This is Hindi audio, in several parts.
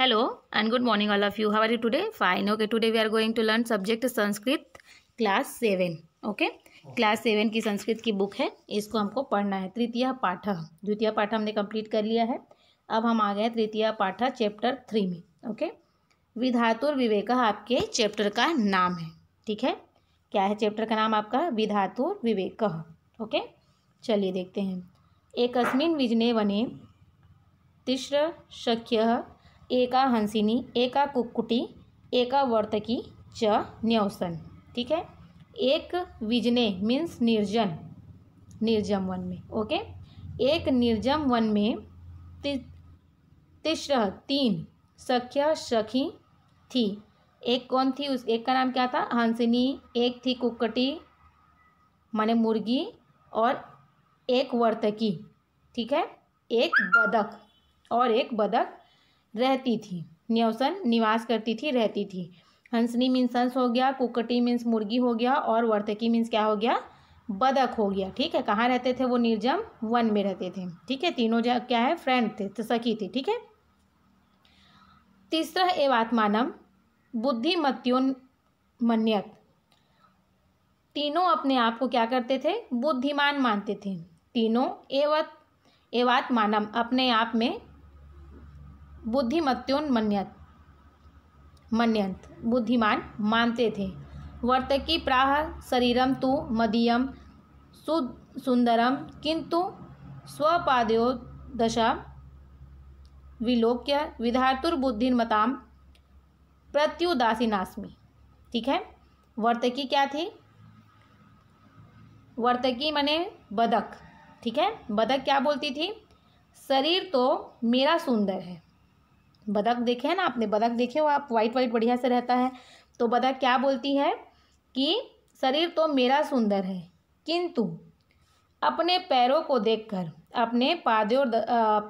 hello and good morning all of you how are you today fine okay today we are going to learn subject Sanskrit class seven okay class seven की संस्कृत की बुक है इसको हमको पढ़ना है तृतीय पाठ द्वितीय पाठ हमने कंप्लीट कर लिया है अब हम आ गए तृतीय पाठ चैप्टर थ्री में ओके विधातुर विवेक आपके चैप्टर का नाम है ठीक है क्या है चैप्टर का नाम आपका विधातुर विवेक ओके चलिए देखते हैं एक अस्मिन विजने वने तिश्र शख्य एका हंसिनी एका कुक्कुटी एका वर्तकी च न्यौसन ठीक है एक विजने मीन्स निर्जन निर्जम वन में ओके एक निर्जम वन में ति, तिश्र तीन सख्य सखी थी एक कौन थी उस एक का नाम क्या था हंसिनी एक थी कुक्कटी माने मुर्गी और एक वर्तकी ठीक है एक बदक और एक बदक रहती थी न्यवसन निवास करती थी रहती थी हंसनी मीन्स हंस हो गया कुकटी मीन्स मुर्गी हो गया और वर्तकी मीन्स क्या हो गया बदक हो गया ठीक है कहाँ रहते थे वो निर्जम वन में रहते थे ठीक है तीनों जगह क्या है फ्रेंड थे तो सखी थी ठीक है तीसरा एवात्मानम बुद्धिमत्योन्मन्यत तीनों अपने आप को क्या करते थे बुद्धिमान मानते थे तीनों एवत एवात्मानम अपने आप में बुद्धिमत्योन्मन्यत मन्यंत बुद्धिमान मानते थे वर्तकी प्राह शरीरम तु मदीयम सु सुंदरम किंतु स्वपादयो दशा विलोक्य विधातुर्बुद्धिमता प्रत्युदासीनास्मी ठीक है वर्तकी क्या थी वर्तकी मने बदक ठीक है बदक क्या बोलती थी शरीर तो मेरा सुंदर है बदक देखे हैं ना आपने बदक देखे हो आप वाइट वाइट बढ़िया से रहता है तो बदक क्या बोलती है कि शरीर तो मेरा सुंदर है किंतु अपने पैरों को देखकर अपने पाद्योर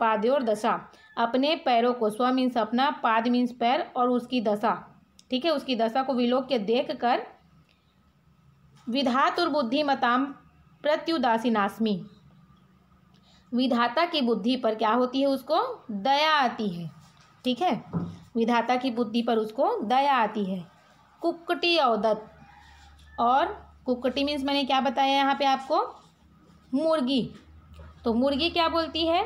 पाद्योर दशा अपने पैरों को स्व मीन्स अपना पाद मीन्स पैर और उसकी दशा ठीक है उसकी दशा को विलोक के देख कर विधातुर बुद्धिमताम प्रत्युदासीनाशमी विधाता की बुद्धि पर क्या होती है उसको दया आती है ठीक है विधाता की बुद्धि पर उसको दया आती है कुकटी औदत और कुकटी मीन्स मैंने क्या बताया यहाँ पे आपको मुर्गी तो मुर्गी क्या बोलती है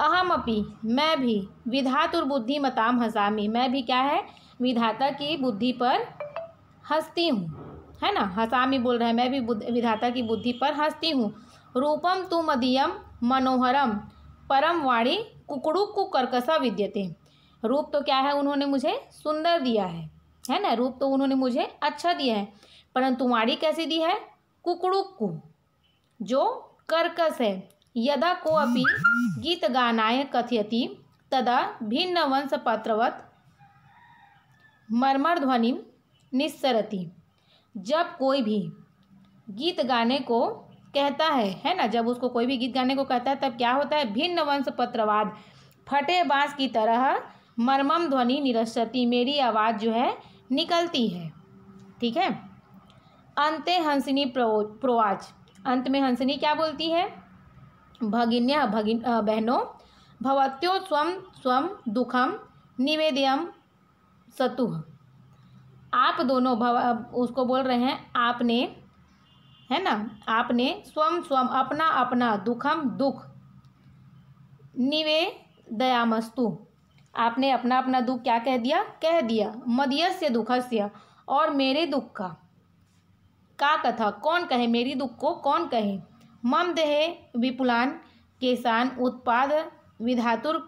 अहम अपी मैं भी विधातुर बुद्धि मताम हसामी मैं भी क्या है विधाता की बुद्धि पर हंसती हूँ है ना हसामी बोल रहा है मैं भी विधाता की बुद्धि पर हंसती हूँ रूपम तुम मदियम मनोहरम परम वाणी कुकड़ू कर्कसा विद्यते रूप तो क्या है उन्होंने मुझे सुंदर दिया है है ना रूप तो उन्होंने मुझे अच्छा दिया है परंतु वाणी कैसी दी है कु जो कर्कस है यदा को कोपी गीत गानाय कथयति तदा भिन्न वंश पत्रवत मरमर ध्वनि निस्सरती जब कोई भी गीत गाने को कहता है है ना जब उसको कोई भी गीत गाने को कहता है तब क्या होता है भिन्न वंश पत्रवाद फटे बाँस की तरह मरमम ध्वनि निरस्ती मेरी आवाज़ जो है निकलती है ठीक है अंत हंसिनी प्रो अंत में हंसिनी क्या बोलती है भगिन्या भगिन बहनों भवत्यो स्व स्व दुखम निवेदयम सतुह आप दोनों भव उसको बोल रहे हैं आपने है ना आपने स्वम स्वम अपना अपना दुखम दुख निवे दयामस्तु आपने अपना अपना दुख क्या कह दिया कह दिया मदयस्य दुखस्य और मेरे दुख का का कथा कौन कहे मेरी दुख को कौन कहे मम देहे विपुलान केसान उत्पाद विधातुर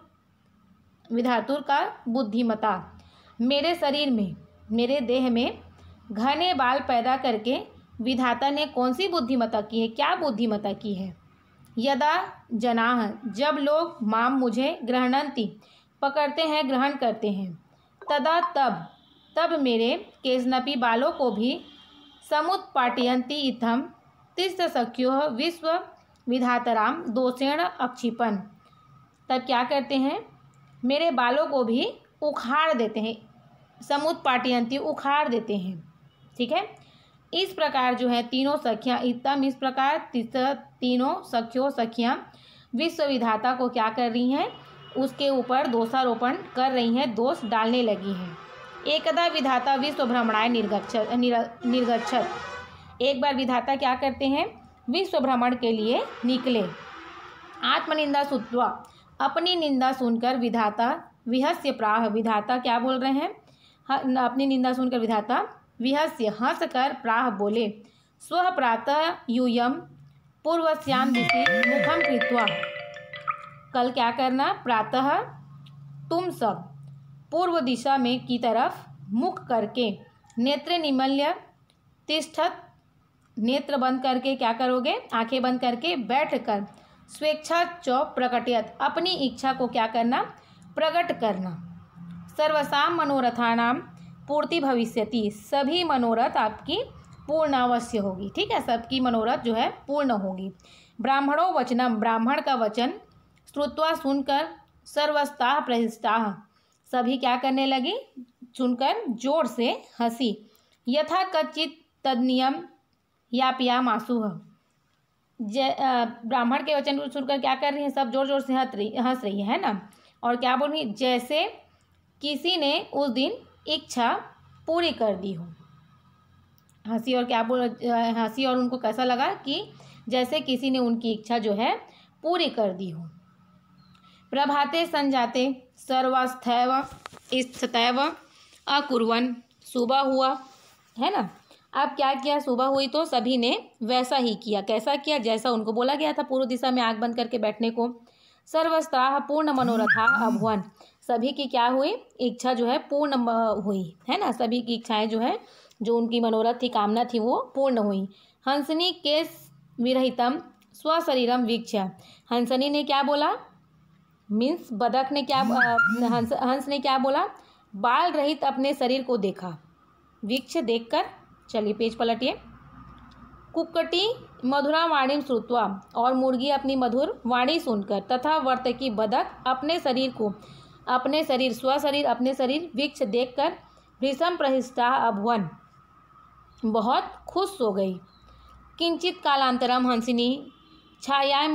विधातुर का बुद्धिमता मेरे शरीर में मेरे देह में घने बाल पैदा करके विधाता ने कौन सी बुद्धिमता की है क्या बुद्धिमता की है यदा जनाह जब लोग माम मुझे ग्रहणंती पकड़ते हैं ग्रहण करते हैं तदा तब तब मेरे केजनपी बालों को भी समुत्पाटयंती इथम सख्यो विश्व विधातराम दोषेण अक्षिपन तब क्या करते हैं मेरे बालों को भी उखाड़ देते हैं समुत्पाटयंती उखाड़ देते हैं ठीक है इस प्रकार जो है तीनों सखियाँ इतम इस प्रकार तीनों सखियों सखियाँ विश्वविधाता को क्या कर रही हैं उसके ऊपर दोषारोपण कर रही हैं दोष डालने लगी हैं एकदा विधाता विश्व भ्रमणाएँ निर्गक्षत निर्गक्षत एक बार विधाता क्या करते हैं विश्व भ्रमण के लिए निकले आत्मनिंदा सुत्वा अपनी निंदा सुनकर विधाता विहस्य प्राह विधाता क्या बोल रहे हैं अपनी निंदा सुनकर विधाता विहस्य हंसकर प्राह बोले स्व प्रातः यूयम पूर्वस्याम दिशि मुखम कृत्वा कल क्या करना प्रातः तुम सब पूर्व दिशा में की तरफ मुख करके नेत्र निमल्य तिष्ठत नेत्र बंद करके क्या करोगे आंखें बंद करके बैठकर स्वेच्छा चौ प्रकटियत अपनी इच्छा को क्या करना प्रकट करना सर्वसाम मनोरथानाम पूर्ति भविष्य सभी मनोरथ आपकी पूर्ण अवश्य होगी ठीक है सबकी मनोरथ जो है पूर्ण होगी ब्राह्मणों वचनम ब्राह्मण का वचन श्रुत्वा सुनकर सर्वस्ताह प्रहिष्टाह सभी क्या करने लगी सुनकर जोर से हंसी यथा कच्चित तदनियम या पिया जय ब्राह्मण के वचन को सुनकर क्या कर रही हैं सब जोर जोर से हंस रही हंस रही है ना और क्या बोल रही जैसे किसी ने उस दिन इच्छा पूरी कर दी हो हंसी और क्या बोल हंसी और उनको कैसा लगा कि जैसे किसी ने उनकी इच्छा जो है पूरी कर दी हो प्रभाते संजाते सर्वस्थैव स्थतैव अकुर्वन सुबह हुआ है ना अब क्या किया सुबह हुई तो सभी ने वैसा ही किया कैसा किया जैसा उनको बोला गया था पूर्व दिशा में आग बंद करके बैठने को सर्वस्त्राह पूर्ण मनोरथा अभवन सभी की क्या हुई इच्छा जो है पूर्ण हुई है ना सभी की इच्छाएं जो है जो उनकी मनोरथ थी कामना थी वो पूर्ण हुई हंसनी केस विरहितम स्वशरीरम वीक्ष हंसनी ने क्या बोला मीन्स बदक ने क्या हंस हंस ने क्या बोला बाल रहित अपने शरीर को देखा वीक्ष देखकर चलिए पेज पलटिए कुकटी मधुरा वाणी श्रुतवा और मुर्गी अपनी मधुर वाणी सुनकर तथा वर्त की बदक अपने शरीर को अपने शरीर स्वशरीर अपने शरीर वृक्ष देखकर भीषम प्रहिष्ठा अभवन बहुत खुश हो गई किंचित कालांतरम हंसिनी छायां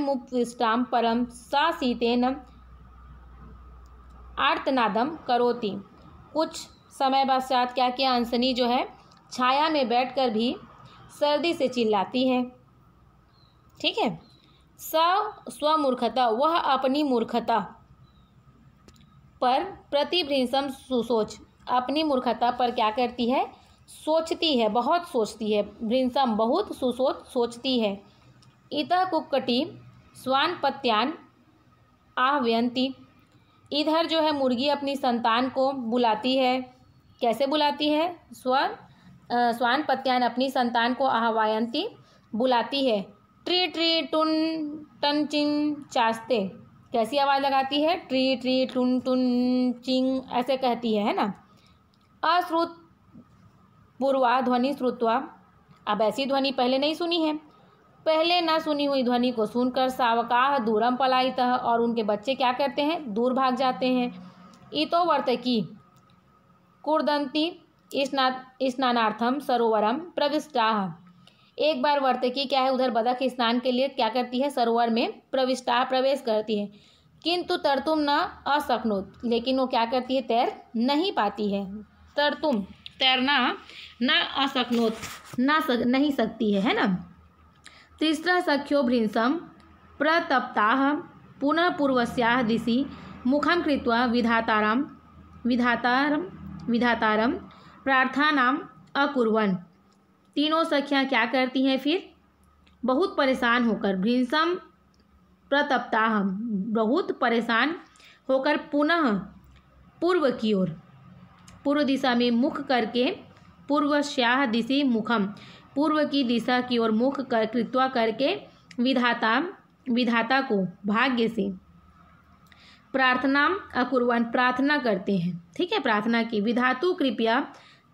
परम सा सीतेन आर्तनादम करोती कुछ समय पश्चात क्या किया हंसनी जो है छाया में बैठकर भी सर्दी से चिल्लाती है ठीक है स स्वमूर्खता वह अपनी मूर्खता पर प्रतिभ्रिंसम सुसोच अपनी मूर्खता पर क्या करती है सोचती है बहुत सोचती है भ्रिंसम बहुत सुसोच सोचती है इत कुक्कटी स्वान पत्यान आह्वयंती इधर जो है मुर्गी अपनी संतान को बुलाती है कैसे बुलाती है स्व स्वान पत्यान अपनी संतान को आह्वायंती बुलाती है ट्री ट्री टुन टन चिन चास्ते कैसी आवाज़ लगाती है ट्री ट्री टुन टुन चिंग ऐसे कहती है है ना अश्रुत पूर्वा ध्वनि श्रुतवा अब ऐसी ध्वनि पहले नहीं सुनी है पहले न सुनी हुई ध्वनि को सुनकर सावकाह दूरम पलायित और उनके बच्चे क्या करते हैं दूर भाग जाते हैं इतो की कुर्दंती स्नानार्थम सरोवरम प्रविष्टाह एक बार वर्तकी क्या है उधर बदख स्नान के लिए क्या करती है सरोवर में प्रविष्टा प्रवेश करती है किंतु तरतुम न असकनोत लेकिन वो क्या करती है तैर नहीं पाती है तरतुम तैरना न असकनोत ना सक नहीं सकती है है ना तीसरा सख्यो भ्रिंसम प्रतप्ता पुनः पूर्वस्या दिशि मुखम कृत्वा विधातारम विधातारम विधातारम प्रार्थना अकुर्वन तीनों सखियाँ क्या करती हैं फिर बहुत परेशान होकर भ्रीसम प्रतप्ताह बहुत परेशान होकर पुनः पूर्व की ओर पूर्व दिशा में मुख करके पूर्व श्याह दिशि मुखम पूर्व की दिशा की ओर मुख कर कृत्वा करके विधाता विधाता को भाग्य से प्रार्थना अकुर्वन प्रार्थना करते हैं ठीक है प्रार्थना की विधातु कृपया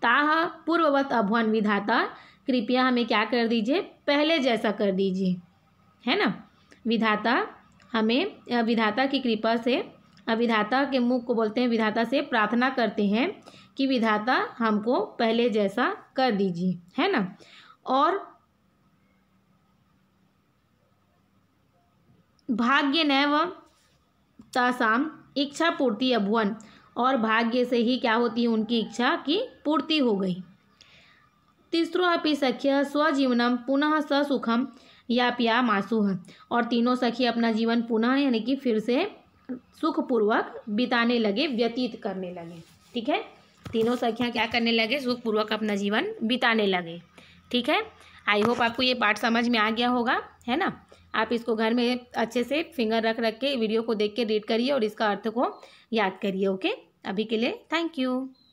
का पूर्ववत अभवन विधाता कृपया हमें क्या कर दीजिए पहले जैसा कर दीजिए है ना विधाता हमें विधाता की कृपा से विधाता के मुख को बोलते हैं विधाता से प्रार्थना करते हैं कि विधाता हमको पहले जैसा कर दीजिए है ना और भाग्य नैव तासाम इच्छा पूर्ति अभुवन और भाग्य से ही क्या होती है उनकी इच्छा की पूर्ति हो गई तीसरो अपी सख्य स्वजीवनम पुनः ससुखम या पिया मासुह और तीनों सखी अपना जीवन पुनः यानी कि फिर से सुखपूर्वक बिताने लगे व्यतीत करने लगे ठीक है तीनों सखियाँ क्या करने लगे सुखपूर्वक अपना जीवन बिताने लगे ठीक है आई होप आपको ये पाठ समझ में आ गया होगा है ना आप इसको घर में अच्छे से फिंगर रख रख के वीडियो को देख के रीड करिए और इसका अर्थ को याद करिए ओके अभी के लिए थैंक यू